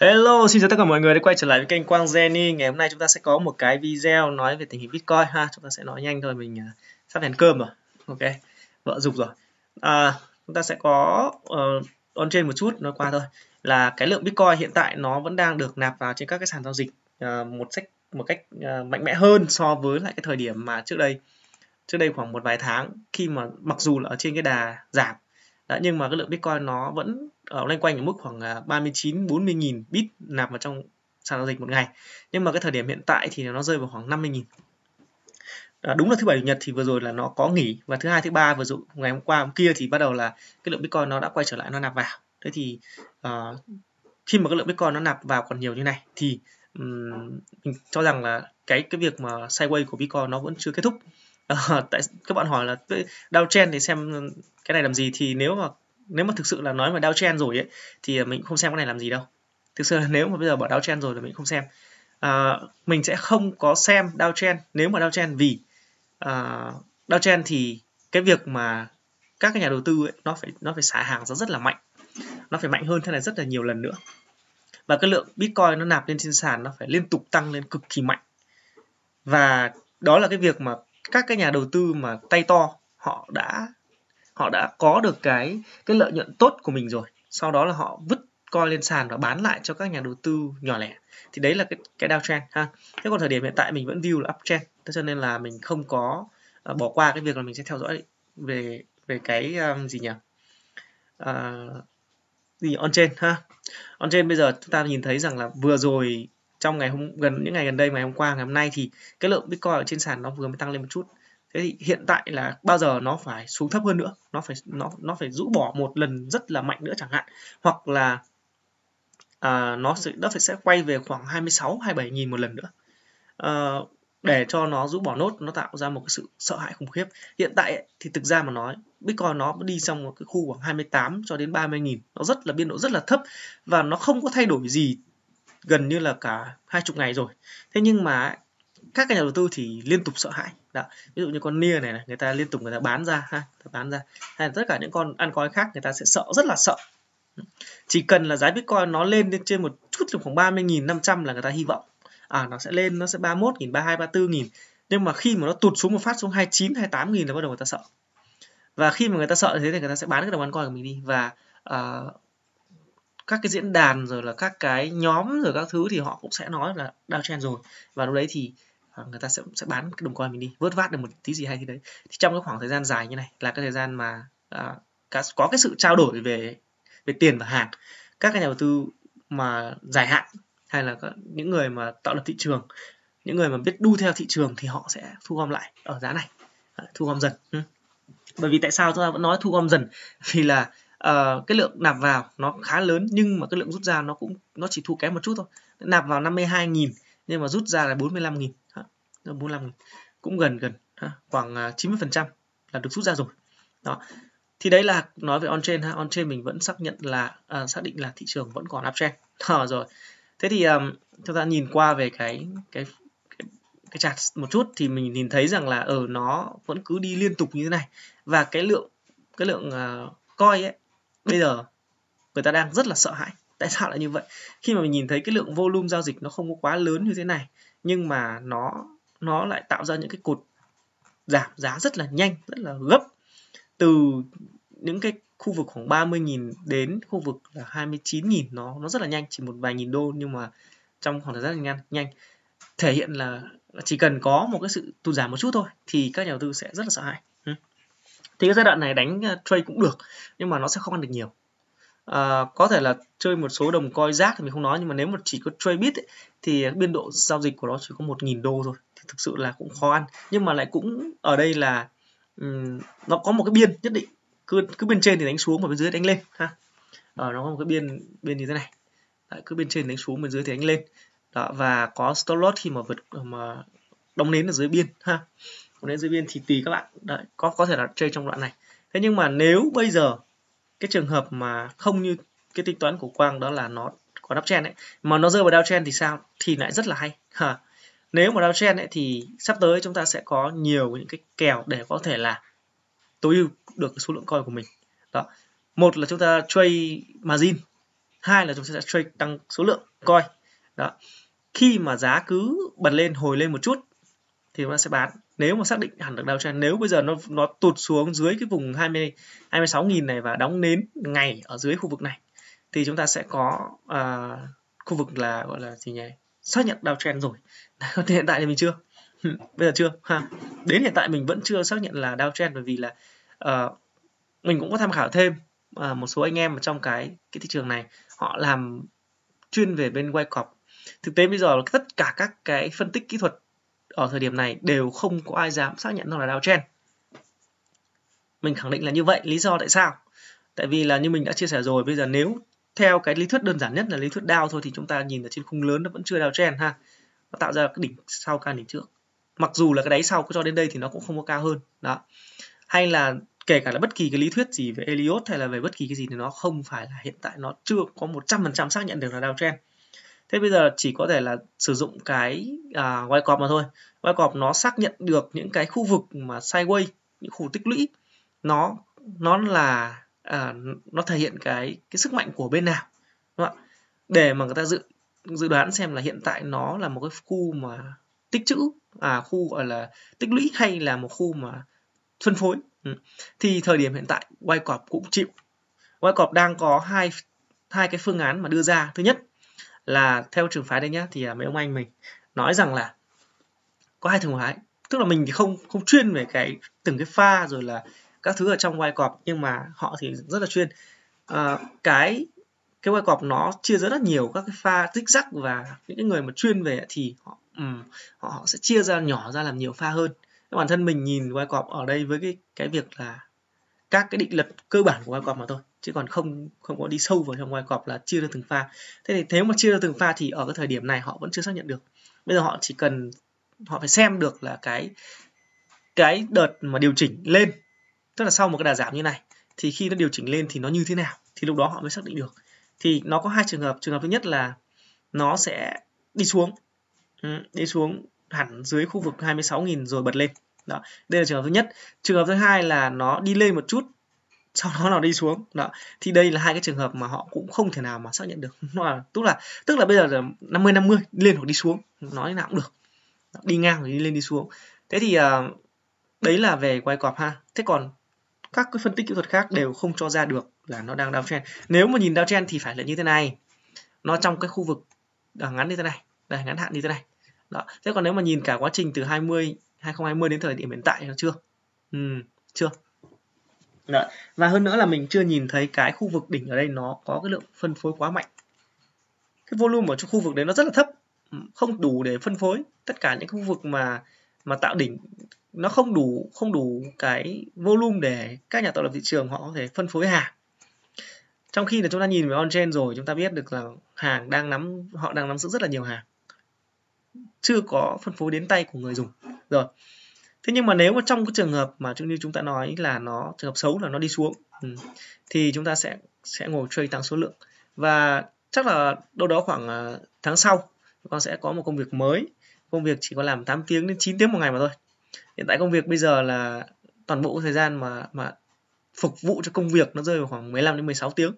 Hello, xin chào tất cả mọi người đã quay trở lại với kênh Quang Jenny. Ngày hôm nay chúng ta sẽ có một cái video nói về tình hình Bitcoin ha. Chúng ta sẽ nói nhanh thôi, mình à, sắp đèn cơm rồi. Ok, vợ dục rồi. À, chúng ta sẽ có uh, on trên một chút nói qua thôi là cái lượng Bitcoin hiện tại nó vẫn đang được nạp vào trên các cái sàn giao dịch uh, một cách một cách uh, mạnh mẽ hơn so với lại cái thời điểm mà trước đây trước đây khoảng một vài tháng khi mà mặc dù là ở trên cái đà giảm đã, nhưng mà cái lượng Bitcoin nó vẫn ở ờ, loanh quanh ở mức khoảng 39 à, 40 nghìn bit nạp vào trong sàn giao dịch một ngày nhưng mà cái thời điểm hiện tại thì nó rơi vào khoảng 50 nghìn à, đúng là thứ bảy chủ nhật thì vừa rồi là nó có nghỉ và thứ hai thứ ba vừa rồi ngày hôm qua hôm kia thì bắt đầu là cái lượng bitcoin nó đã quay trở lại nó nạp vào thế thì uh, khi mà cái lượng bitcoin nó nạp vào còn nhiều như này thì um, mình cho rằng là cái cái việc mà sideways của bitcoin nó vẫn chưa kết thúc à, tại các bạn hỏi là đau downtrend thì xem cái này làm gì thì nếu mà nếu mà thực sự là nói mà đau downtrend rồi ấy thì mình không xem cái này làm gì đâu thực sự là nếu mà bây giờ bỏ đau downtrend rồi là mình không xem à, mình sẽ không có xem đau downtrend nếu mà đau downtrend vì đau ờ, downtrend thì cái việc mà các cái nhà đầu tư ấy, nó phải nó phải xả hàng ra rất là mạnh nó phải mạnh hơn thế này rất là nhiều lần nữa và cái lượng bitcoin nó nạp lên trên sàn nó phải liên tục tăng lên cực kỳ mạnh và đó là cái việc mà các cái nhà đầu tư mà tay to họ đã họ đã có được cái cái lợi nhuận tốt của mình rồi sau đó là họ vứt coi lên sàn và bán lại cho các nhà đầu tư nhỏ lẻ thì đấy là cái cái downtrend ha thế còn thời điểm hiện tại mình vẫn view là uptrend thế cho nên là mình không có uh, bỏ qua cái việc là mình sẽ theo dõi về về cái um, gì nhỉ uh, gì on trên ha on trên bây giờ chúng ta nhìn thấy rằng là vừa rồi trong ngày hôm gần những ngày gần đây ngày hôm qua ngày hôm nay thì cái lượng bitcoin ở trên sàn nó vừa mới tăng lên một chút thế thì hiện tại là bao giờ nó phải xuống thấp hơn nữa nó phải nó nó phải rũ bỏ một lần rất là mạnh nữa chẳng hạn hoặc là à, nó sẽ nó phải sẽ quay về khoảng 26 27 nghìn một lần nữa à, để cho nó rũ bỏ nốt nó tạo ra một cái sự sợ hãi khủng khiếp hiện tại thì thực ra mà nói Bitcoin nó đi trong một cái khu khoảng 28 cho đến 30 nghìn nó rất là biên độ rất là thấp và nó không có thay đổi gì gần như là cả hai chục ngày rồi thế nhưng mà các nhà đầu tư thì liên tục sợ hãi đó. ví dụ như con nia này, này người ta liên tục người ta bán ra ha ta bán ra hay là tất cả những con ăn coi khác người ta sẽ sợ rất là sợ chỉ cần là giá bitcoin nó lên lên trên một chút khoảng 30.500 là người ta hy vọng à nó sẽ lên nó sẽ 31.000 32 34.000 nhưng mà khi mà nó tụt xuống một phát xuống 29 28.000 là bắt đầu người ta sợ và khi mà người ta sợ thế thì người ta sẽ bán cái đồng ăn coi của mình đi và ờ, các cái diễn đàn rồi là các cái nhóm rồi các thứ thì họ cũng sẽ nói là downtrend rồi và lúc đấy thì à, người ta sẽ sẽ bán cái đồng coin mình đi vớt vát được một tí gì hay thì đấy thì trong cái khoảng thời gian dài như này là cái thời gian mà à, có cái sự trao đổi về về tiền và hàng các cái nhà đầu tư mà dài hạn hay là những người mà tạo lập thị trường những người mà biết đu theo thị trường thì họ sẽ thu gom lại ở giá này thu gom dần ừ. bởi vì tại sao chúng ta vẫn nói thu gom dần vì là uh, cái lượng nạp vào nó khá lớn nhưng mà cái lượng rút ra nó cũng nó chỉ thua kém một chút thôi nạp vào 52.000 nhưng mà rút ra là 45.000 45 cũng gần gần ha, khoảng 90% à, là được rút ra rồi đó thì đấy là nói về on chain ha on chain mình vẫn xác nhận là à, xác định là thị trường vẫn còn uptrend à, rồi thế thì um, chúng ta nhìn qua về cái cái cái, cái chart một chút thì mình nhìn thấy rằng là ở ờ, nó vẫn cứ đi liên tục như thế này và cái lượng cái lượng uh, ờ, coi ấy bây giờ người ta đang rất là sợ hãi tại sao lại như vậy khi mà mình nhìn thấy cái lượng volume giao dịch nó không có quá lớn như thế này nhưng mà nó nó lại tạo ra những cái cột giảm giá rất là nhanh rất là gấp từ những cái khu vực khoảng 30.000 đến khu vực là 29.000 nó nó rất là nhanh chỉ một vài nghìn đô nhưng mà trong khoảng thời gian ngắn nhanh thể hiện là chỉ cần có một cái sự tụt giảm một chút thôi thì các nhà đầu tư sẽ rất là sợ hãi thì cái giai đoạn này đánh ờ, trade cũng được nhưng mà nó sẽ không ăn được nhiều à, có thể là chơi một số đồng coi rác thì mình không nói nhưng mà nếu mà chỉ có trade bit ấy, thì biên độ giao dịch của nó chỉ có một nghìn đô thôi thì thực sự là cũng khó ăn nhưng mà lại cũng ở đây là um, nó có một cái biên nhất định cứ cứ bên trên thì đánh xuống và bên dưới đánh lên ha ở ờ, à, nó có một cái biên biên như thế này Đấy, cứ bên trên đánh xuống bên dưới thì đánh lên đó và có stop loss khi mà vượt mà đóng nến ở dưới biên ha một đến diễn viên thì tùy các bạn đấy có có thể là chơi trong đoạn này thế nhưng mà nếu bây giờ cái trường hợp mà không như cái tính toán của quang đó là nó có đắp chen ấy mà nó rơi vào downtrend thì sao thì lại rất là hay ha nếu mà downtrend ấy thì sắp tới chúng ta sẽ có nhiều những cái kèo để có thể là tối ưu được số lượng coin của mình đó một là chúng ta trade margin hai là chúng ta sẽ trade tăng số lượng coin đó khi mà giá cứ bật lên hồi lên một chút thì chúng ta sẽ bán nếu mà xác định hẳn được đao trend nếu bây giờ nó nó tụt xuống dưới cái vùng 20 26.000 này và đóng nến ngày ở dưới khu vực này thì chúng ta sẽ có uh, khu vực là gọi là gì nhỉ xác nhận đao trend rồi thì hiện tại thì mình chưa bây giờ chưa ha đến hiện tại mình vẫn chưa xác nhận là đao trend bởi vì là uh, mình cũng có tham khảo thêm uh, một số anh em ở trong cái cái thị trường này họ làm chuyên về bên quay cọp thực tế bây giờ tất cả các cái phân tích kỹ thuật ở thời điểm này đều không có ai dám xác nhận nó là downtrend mình khẳng định là như vậy lý do tại sao tại vì là như mình đã chia sẻ rồi bây giờ nếu theo cái lý thuyết đơn giản nhất là lý thuyết down thôi thì chúng ta nhìn ở trên khung lớn nó vẫn chưa downtrend ha nó tạo ra cái đỉnh sau ca đỉnh trước mặc dù là cái đáy sau cho đến đây thì nó cũng không có cao hơn đó hay là kể cả là bất kỳ cái lý thuyết gì về Elliot hay là về bất kỳ cái gì thì nó không phải là hiện tại nó chưa có 100% xác nhận được là downtrend thế bây giờ chỉ có thể là sử dụng cái à, quay cọp mà thôi quay cọp nó xác nhận được những cái khu vực mà sideways những khu tích lũy nó nó là à, nó thể hiện cái cái sức mạnh của bên nào đúng không? để mà người ta dự dự đoán xem là hiện tại nó là một cái khu mà tích trữ à khu gọi là tích lũy hay là một khu mà phân phối ừ. thì thời điểm hiện tại Wyckoff cũng chịu Wyckoff đang có hai hai cái phương án mà đưa ra thứ nhất là theo trường phái đây nhá thì mấy ông anh mình nói rằng là có hai trường phái tức là mình thì không không chuyên về cái từng cái pha rồi là các thứ ở trong quay cọp nhưng mà họ thì rất là chuyên à, cái cái quay cọp nó chia rất là nhiều các cái pha tích rắc và những cái người mà chuyên về thì họ um, họ, sẽ chia ra nhỏ ra làm nhiều pha hơn cái bản thân mình nhìn quay cọp ở đây với cái cái việc là các cái định luật cơ bản của quay cọp mà thôi chứ còn không không có đi sâu vào trong ngoài cọp là chia ra từng pha thế thì nếu mà chia ra từng pha thì ở cái thời điểm này họ vẫn chưa xác nhận được bây giờ họ chỉ cần họ phải xem được là cái cái đợt mà điều chỉnh lên tức là sau một cái đà giảm như này thì khi nó điều chỉnh lên thì nó như thế nào thì lúc đó họ mới xác định được thì nó có hai trường hợp trường hợp thứ nhất là nó sẽ đi xuống ừ, đi xuống hẳn dưới khu vực 26.000 rồi bật lên đó đây là trường hợp thứ nhất trường hợp thứ hai là nó đi lên một chút sau đó là đi xuống đó. thì đây là hai cái trường hợp mà họ cũng không thể nào mà xác nhận được nó là tức là tức là bây giờ là 50 50 lên hoặc đi xuống nói nào cũng được đó, đi ngang rồi đi lên đi xuống thế thì uh, đấy là về quay cọp ha thế còn các cái phân tích kỹ thuật khác đều không cho ra được là nó đang downtrend nếu mà nhìn downtrend thì phải là như thế này nó trong cái khu vực à, ngắn như thế này đây ngắn hạn như thế này đó thế còn nếu mà nhìn cả quá trình từ 20 2020 đến thời điểm hiện tại nó chưa ừ, chưa Đấy. Và hơn nữa là mình chưa nhìn thấy cái khu vực đỉnh ở đây nó có cái lượng phân phối quá mạnh. Cái volume ở trong khu vực đấy nó rất là thấp, không đủ để phân phối tất cả những khu vực mà mà tạo đỉnh nó không đủ không đủ cái volume để các nhà tạo lập thị trường họ có thể phân phối hàng. Trong khi là chúng ta nhìn về on chain rồi, chúng ta biết được là hàng đang nắm họ đang nắm giữ rất là nhiều hàng. Chưa có phân phối đến tay của người dùng. Rồi thế nhưng mà nếu mà trong cái trường hợp mà chúng như chúng ta nói là nó trường hợp xấu là nó đi xuống ừ, thì chúng ta sẽ sẽ ngồi trade tăng số lượng và chắc là đâu đó khoảng à, tháng sau con sẽ có một công việc mới công việc chỉ có làm 8 tiếng đến 9 tiếng một ngày mà thôi hiện tại công việc bây giờ là toàn bộ thời gian mà mà phục vụ cho công việc nó rơi vào khoảng 15 đến 16 tiếng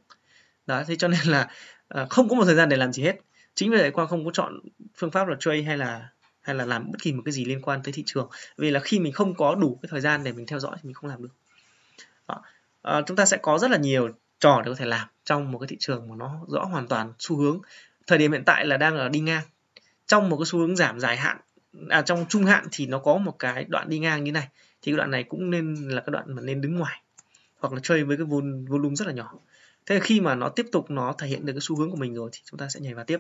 đó thế cho nên là à, không có một thời gian để làm gì hết chính vì vậy quang không có chọn phương pháp là trade hay là hay là làm bất kỳ một cái gì liên quan tới thị trường vì là khi mình không có đủ cái thời gian để mình theo dõi thì mình không làm được đó. À, chúng ta sẽ có rất là nhiều trò để có thể làm trong một cái thị trường mà nó rõ hoàn toàn xu hướng thời điểm hiện tại là đang ở đi ngang trong một cái xu hướng giảm dài hạn à, trong trung hạn thì nó có một cái đoạn đi ngang như này thì cái đoạn này cũng nên là cái đoạn mà nên đứng ngoài hoặc là chơi với cái volume rất là nhỏ thế khi mà nó tiếp tục nó thể hiện được cái xu hướng của mình rồi thì chúng ta sẽ nhảy vào tiếp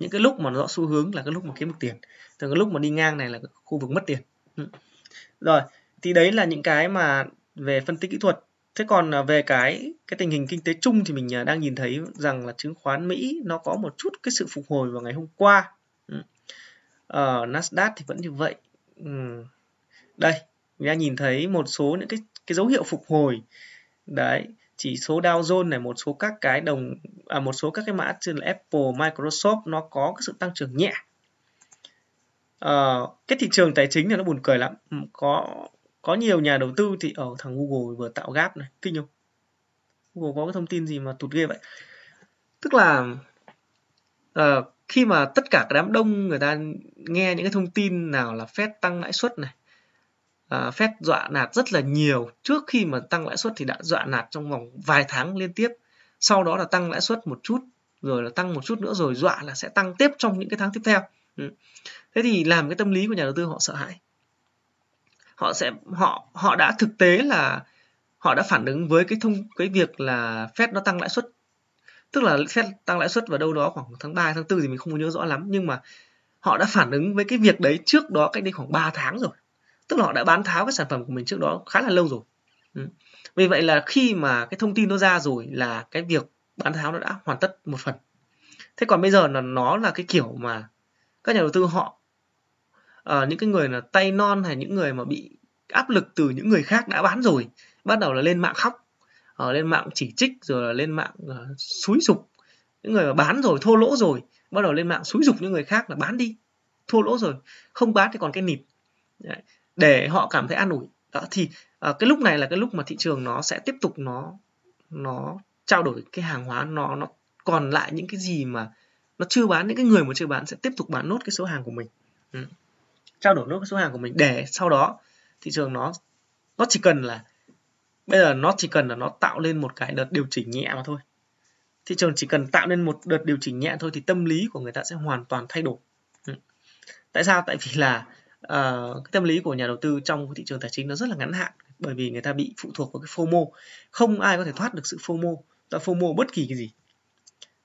những cái lúc mà nó rõ xu hướng là cái lúc mà kiếm được tiền từ cái lúc mà đi ngang này là khu vực mất tiền ừ. rồi thì đấy là những cái mà về phân tích kỹ thuật thế còn à, về cái cái tình hình kinh tế chung thì mình à, đang nhìn thấy rằng là chứng khoán Mỹ nó có một chút cái sự phục hồi vào ngày hôm qua ở ừ. ờ, Nasdaq thì vẫn như vậy ừ. đây mình đã nhìn thấy một số những cái cái dấu hiệu phục hồi đấy chỉ số Dow Jones này một số các cái đồng à, một số các cái mã như là Apple, Microsoft nó có cái sự tăng trưởng nhẹ. À, cái thị trường tài chính thì nó buồn cười lắm. Ừ, có có nhiều nhà đầu tư thì ở ờ, thằng Google vừa tạo gap này, kinh không? Google có cái thông tin gì mà tụt ghê vậy? Tức là uh, khi mà tất cả cái đám đông người ta nghe những cái thông tin nào là Fed tăng lãi suất này, à, ờ, Fed dọa nạt rất là nhiều trước khi mà tăng lãi suất thì đã dọa nạt trong vòng vài tháng liên tiếp sau đó là tăng lãi suất một chút rồi là tăng một chút nữa rồi dọa là sẽ tăng tiếp trong những cái tháng tiếp theo ừ. thế thì làm cái tâm lý của nhà đầu tư họ sợ hãi họ sẽ họ họ đã thực tế là họ đã phản ứng với cái thông cái việc là Fed nó tăng lãi suất tức là Fed tăng lãi suất vào đâu đó khoảng tháng 3 tháng 4 thì mình không nhớ rõ lắm nhưng mà họ đã phản ứng với cái việc đấy trước đó cách đây khoảng 3 tháng rồi tức là họ đã bán tháo cái sản phẩm của mình trước đó khá là lâu rồi ừ. vì vậy là khi mà cái thông tin nó ra rồi là cái việc bán tháo nó đã hoàn tất một phần thế còn bây giờ là nó là cái kiểu mà các nhà đầu tư họ uh, những cái người là tay non hay những người mà bị áp lực từ những người khác đã bán rồi bắt đầu là lên mạng khóc uh, lên mạng chỉ trích rồi là lên mạng uh, xúi dục những người mà bán rồi thua lỗ rồi bắt đầu lên mạng xúi dục những người khác là bán đi thua lỗ rồi không bán thì còn cái nịt để họ cảm thấy an ủi đó thì à, cái lúc này là cái lúc mà thị trường nó sẽ tiếp tục nó nó trao đổi cái hàng hóa nó nó còn lại những cái gì mà nó chưa bán những cái người mà chưa bán sẽ tiếp tục bán nốt cái số hàng của mình ừ. trao đổi nốt cái số hàng của mình để sau đó thị trường nó nó chỉ cần là bây giờ nó chỉ cần là nó tạo lên một cái đợt điều chỉnh nhẹ mà thôi thị trường chỉ cần tạo nên một đợt điều chỉnh nhẹ thôi thì tâm lý của người ta sẽ hoàn toàn thay đổi ừ. tại sao tại vì là uh, cái tâm lý của nhà đầu tư trong thị trường tài chính nó rất là ngắn hạn bởi vì người ta bị phụ thuộc vào cái FOMO không ai có thể thoát được sự FOMO ta FOMO bất kỳ cái gì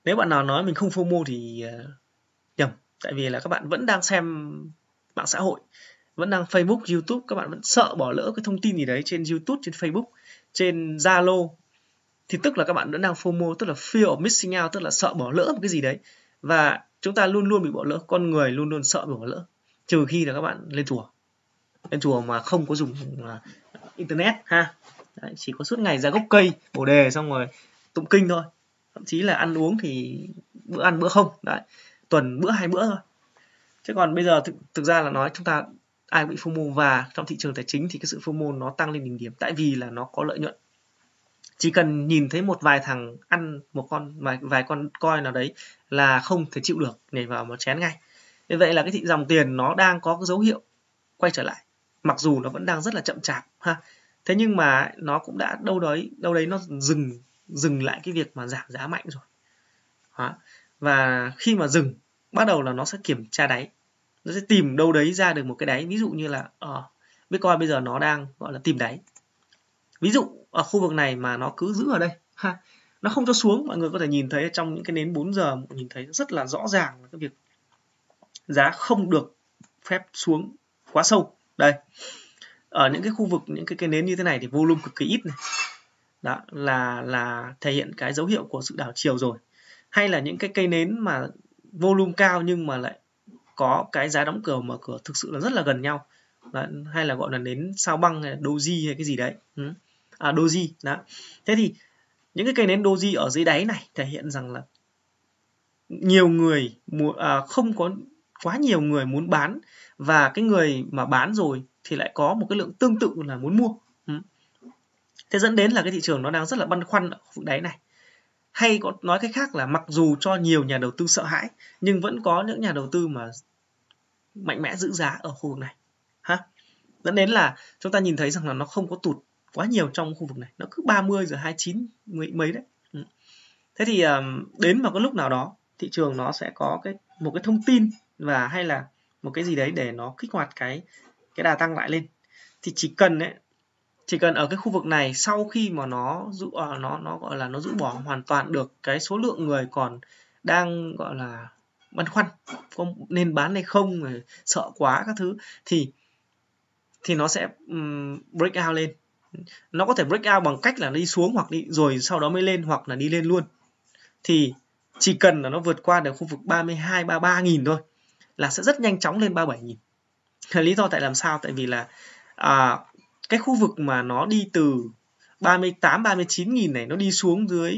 nếu bạn nào nói mình không FOMO thì uh, nhầm tại vì là các bạn vẫn đang xem mạng xã hội vẫn đang Facebook, YouTube, các bạn vẫn sợ bỏ lỡ cái thông tin gì đấy trên YouTube, trên Facebook, trên Zalo thì tức là các bạn vẫn đang FOMO, tức là fear of missing out, tức là sợ bỏ lỡ một cái gì đấy và chúng ta luôn luôn bị bỏ lỡ, con người luôn luôn sợ bị bỏ lỡ trừ khi là các bạn lên chùa lên chùa mà không có dùng à, internet ha Đấy, chỉ có suốt ngày ra gốc cây bồ đề xong rồi tụng kinh thôi thậm chí là ăn uống thì bữa ăn bữa không Đấy, tuần bữa hai bữa thôi chứ còn bây giờ thực, thực ra là nói chúng ta ai bị phô FOMO và trong thị trường tài chính thì cái sự phô FOMO nó tăng lên đỉnh điểm tại vì là nó có lợi nhuận chỉ cần nhìn thấy một vài thằng ăn một con vài vài con coi nào đấy là không thể chịu được nhảy vào một chén ngay như vậy là cái thị dòng tiền nó đang có cái dấu hiệu quay trở lại mặc dù nó vẫn đang rất là chậm chạp ha thế nhưng mà nó cũng đã đâu đấy đâu đấy nó dừng dừng lại cái việc mà giảm giá mạnh rồi đó. và khi mà dừng bắt đầu là nó sẽ kiểm tra đáy nó sẽ tìm đâu đấy ra được một cái đáy ví dụ như là ở ờ, uh, bitcoin bây giờ nó đang gọi là tìm đáy ví dụ ở khu vực này mà nó cứ giữ ở đây ha nó không cho xuống mọi người có thể nhìn thấy trong những cái nến 4 giờ nhìn thấy rất là rõ ràng cái việc giá không được phép xuống quá sâu đây ở những cái khu vực những cái cây nến như thế này thì volume cực kỳ ít này đó là là thể hiện cái dấu hiệu của sự đảo chiều rồi hay là những cái cây nến mà volume cao nhưng mà lại có cái giá đóng cửa mở cửa thực sự là rất là gần nhau đó, hay là gọi là nến sao băng hay là doji hay cái gì đấy ừ. à doji đó thế thì những cái cây nến doji ở dưới đáy này thể hiện rằng là nhiều người mua à, không có quá nhiều người muốn bán và cái người mà bán rồi thì lại có một cái lượng tương tự là muốn mua ừ. thế dẫn đến là cái thị trường nó đang rất là băn khoăn ở khu vực đáy này hay có nói cách khác là mặc dù cho nhiều nhà đầu tư sợ hãi nhưng vẫn có những nhà đầu tư mà mạnh mẽ giữ giá ở khu vực này ha dẫn đến là chúng ta nhìn thấy rằng là nó không có tụt quá nhiều trong khu vực này nó cứ 30 giờ 29 mấy, mấy đấy ừ. thế thì đến vào cái lúc nào đó thị trường nó sẽ có cái một cái thông tin và hay là một cái gì đấy để nó kích hoạt cái cái đà tăng lại lên thì chỉ cần đấy chỉ cần ở cái khu vực này sau khi mà nó rũ à, nó nó gọi là nó rũ bỏ hoàn toàn được cái số lượng người còn đang gọi là băn khoăn không nên bán hay không sợ quá các thứ thì thì nó sẽ break out lên nó có thể break out bằng cách là đi xuống hoặc đi rồi sau đó mới lên hoặc là đi lên luôn thì chỉ cần là nó vượt qua được khu vực 32 33 nghìn thôi là sẽ rất nhanh chóng lên 37.000 lý do tại làm sao tại vì là à, cái khu vực mà nó đi từ 38 39.000 này nó đi xuống dưới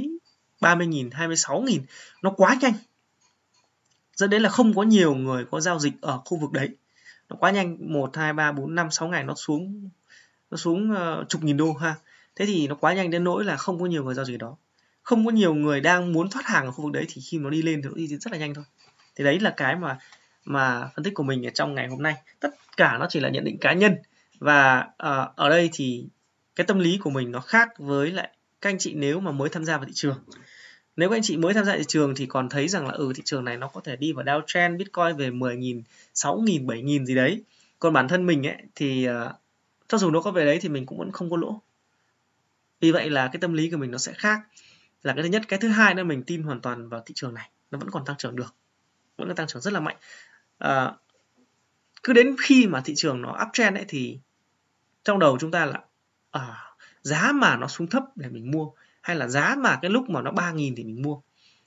30.000 26.000 nó quá nhanh dẫn đến là không có nhiều người có giao dịch ở khu vực đấy nó quá nhanh 1 2 3 4 5 6 ngày nó xuống nó xuống uh, chục nghìn đô ha thế thì nó quá nhanh đến nỗi là không có nhiều người giao dịch đó không có nhiều người đang muốn thoát hàng ở khu vực đấy thì khi nó đi lên thì nó đi rất là nhanh thôi thì đấy là cái mà mà phân tích của mình ở trong ngày hôm nay tất cả nó chỉ là nhận định cá nhân và uh, ở đây thì cái tâm lý của mình nó khác với lại các anh chị nếu mà mới tham gia vào thị trường nếu các anh chị mới tham gia thị trường thì còn thấy rằng là ừ thị trường này nó có thể đi vào downtrend Bitcoin về 10.000, 6.000, 7.000 gì đấy. Còn bản thân mình ấy thì uh, cho dù nó có về đấy thì mình cũng vẫn không có lỗ. Vì vậy là cái tâm lý của mình nó sẽ khác. Là cái thứ nhất, cái thứ hai là mình tin hoàn toàn vào thị trường này, nó vẫn còn tăng trưởng được. Vẫn là tăng trưởng rất là mạnh à, cứ đến khi mà thị trường nó uptrend ấy thì trong đầu chúng ta là à, giá mà nó xuống thấp để mình mua hay là giá mà cái lúc mà nó 3.000 thì mình mua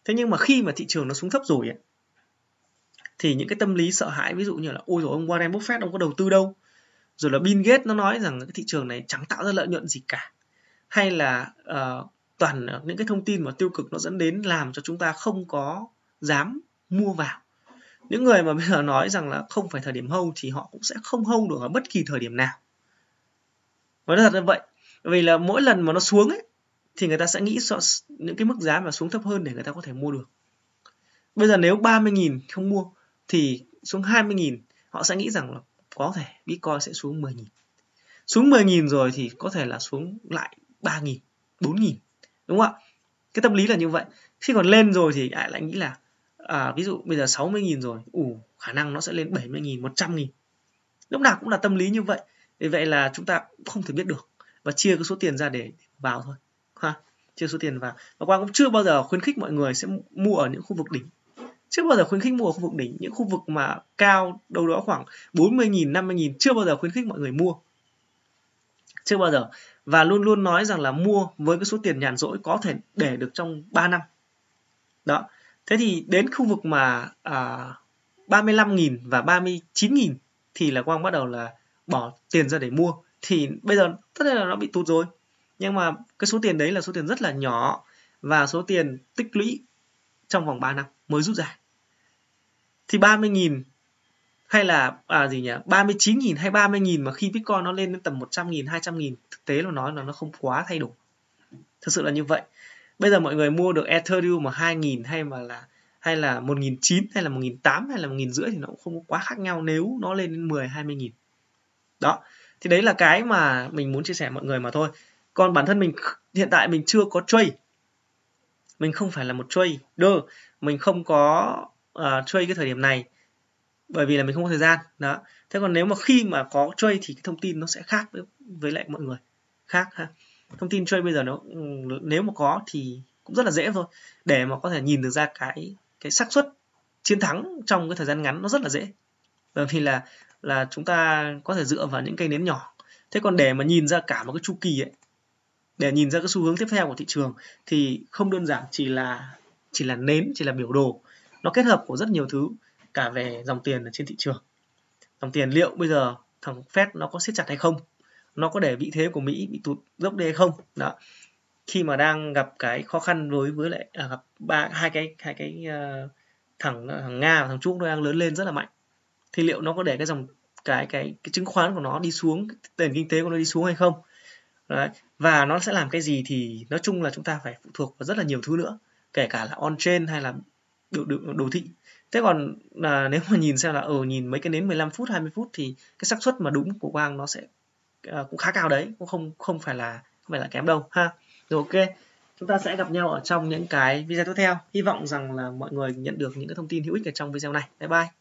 thế nhưng mà khi mà thị trường nó xuống thấp rồi ấy, thì những cái tâm lý sợ hãi ví dụ như là ôi rồi ông Warren Buffett ông có đầu tư đâu rồi là Bill Gates nó nói rằng cái thị trường này chẳng tạo ra lợi nhuận gì cả hay là uh, toàn những cái thông tin mà tiêu cực nó dẫn đến làm cho chúng ta không có dám mua vào những người mà bây giờ nói rằng là không phải thời điểm hâu thì họ cũng sẽ không hâu được ở bất kỳ thời điểm nào Và nó thật là vậy vì là mỗi lần mà nó xuống ấy thì người ta sẽ nghĩ so, những cái mức giá mà xuống thấp hơn để người ta có thể mua được bây giờ nếu 30.000 không mua thì xuống 20.000 họ sẽ nghĩ rằng là có thể Bitcoin sẽ xuống 10.000 xuống 10.000 rồi thì có thể là xuống lại 3.000 4.000 đúng không ạ cái tâm lý là như vậy khi còn lên rồi thì lại lại nghĩ là à, ví dụ bây giờ 60.000 rồi ủ khả năng nó sẽ lên 70.000 100.000 lúc nào cũng là tâm lý như vậy vì vậy là chúng ta không thể biết được và chia cái số tiền ra để vào thôi ha chia số tiền vào và quang cũng chưa bao giờ khuyến khích mọi người sẽ mua ở những khu vực đỉnh chưa bao giờ khuyến khích mua ở khu vực đỉnh những khu vực mà cao đâu đó khoảng 40.000 50.000 chưa bao giờ khuyến khích mọi người mua chưa bao giờ và luôn luôn nói rằng là mua với cái số tiền nhàn rỗi có thể để được trong 3 năm đó Thế thì đến khu vực mà à, 35.000 và 39.000 thì là Quang bắt đầu là bỏ tiền ra để mua. Thì bây giờ tất nhiên là nó bị tụt rồi. Nhưng mà cái số tiền đấy là số tiền rất là nhỏ và số tiền tích lũy trong vòng 3 năm mới rút ra. Thì 30.000 hay là à, gì nhỉ 39.000 hay 30.000 mà khi Bitcoin nó lên đến tầm 100.000, 200.000 thực tế là nói là nó không quá thay đổi. Thực sự là như vậy bây giờ mọi người mua được Ethereum mà 2000 hay mà là hay là 1009 hay là 1008 hay là 1000 rưỡi thì nó cũng không có quá khác nhau nếu nó lên đến 10 20 000 đó thì đấy là cái mà mình muốn chia sẻ mọi người mà thôi còn bản thân mình hiện tại mình chưa có trade mình không phải là một trader mình không có uh, trade cái thời điểm này bởi vì là mình không có thời gian đó thế còn nếu mà khi mà có trade thì cái thông tin nó sẽ khác với, với lại mọi người khác ha thông tin chơi bây giờ nó ừ, nếu mà có thì cũng rất là dễ thôi để mà có thể nhìn được ra cái cái xác suất chiến thắng trong cái thời gian ngắn nó rất là dễ bởi vì là là chúng ta có thể dựa vào những cây nến nhỏ thế còn để mà nhìn ra cả một cái chu kỳ ấy để nhìn ra cái xu hướng tiếp theo của thị trường thì không đơn giản chỉ là chỉ là nến chỉ là biểu đồ nó kết hợp của rất nhiều thứ cả về dòng tiền ở trên thị trường dòng tiền liệu bây giờ thằng Fed nó có siết chặt hay không nó có để vị thế của Mỹ bị tụt dốc đi hay không đó khi mà đang gặp cái khó khăn đối với lại à, gặp ba hai cái hai cái uh, thằng ờ, thằng Nga và thằng Trung nó đang lớn lên rất là mạnh thì liệu nó có để cái dòng cái cái cái chứng khoán của nó đi xuống nền kinh tế của nó đi xuống hay không Đấy. và nó sẽ làm cái gì thì nói chung là chúng ta phải phụ thuộc vào rất là nhiều thứ nữa kể cả là on chain hay là đồ, đồ, đồ thị thế còn là nếu mà nhìn xem là ở ờ, ừ, nhìn mấy cái nến 15 phút 20 phút thì cái xác suất mà đúng của Quang nó sẽ À, cũng khá cao đấy cũng không không phải là không phải là kém đâu ha rồi ok chúng ta sẽ gặp nhau ở trong những cái video tiếp theo hy vọng rằng là mọi người nhận được những cái thông tin hữu ích ở trong video này bye bye